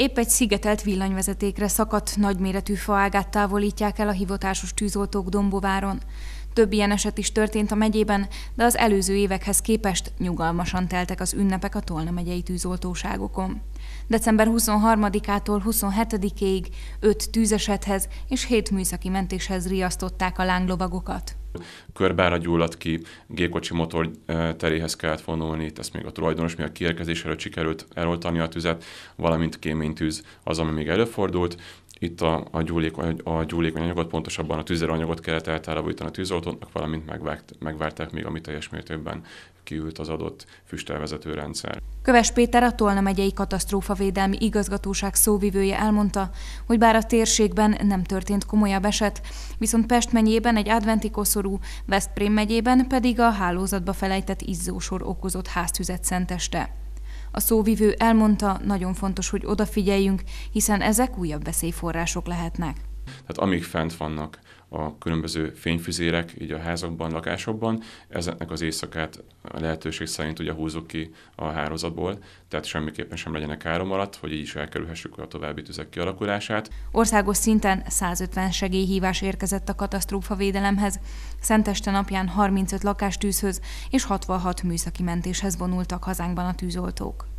Épp egy szigetelt villanyvezetékre szakadt nagyméretű faágát távolítják el a hivatásos tűzoltók Dombováron. Több ilyen eset is történt a megyében, de az előző évekhez képest nyugalmasan teltek az ünnepek a Tolna megyei tűzoltóságokon. December 23-ától 27-ig 5 tűzesethez és 7 műszaki mentéshez riasztották a lánglovagokat. Körbára gyulladt ki, gépkocsi motor teréhez kellett vonulni, itt ezt még a tulajdonos miatt kiérkezés előtt sikerült eloltani a tüzet, valamint kéménytűz az, ami még előfordult, itt a, a, gyúlék a gyúlékony anyagot, pontosabban a tüzeranyagot kellett eltávolítani a tűzoltónak, valamint megvárt, megvárták még, amit teljes mértékben kiült az adott füstelvezető rendszer. Köves Péter a Tolna megyei katasztrófavédelmi igazgatóság szóvivője elmondta, hogy bár a térségben nem történt komolyabb eset, viszont Pest megyében egy adventi koszorú, Veszprém megyében pedig a hálózatba felejtett izzósor okozott háztüzet szenteste. A szóvivő elmondta, nagyon fontos, hogy odafigyeljünk, hiszen ezek újabb veszélyforrások lehetnek. Tehát amíg fent vannak a különböző fényfüzérek, így a házakban, lakásokban, ezeknek az éjszakát a lehetőség szerint ugye húzzuk ki a hálózatból, tehát semmiképpen sem legyenek áram alatt, hogy így is elkerülhessük a további tüzek kialakulását. Országos szinten 150 segélyhívás érkezett a katasztrófavédelemhez, Szenteste napján 35 lakástűzhöz és 66 műszaki mentéshez vonultak hazánkban a tűzoltók.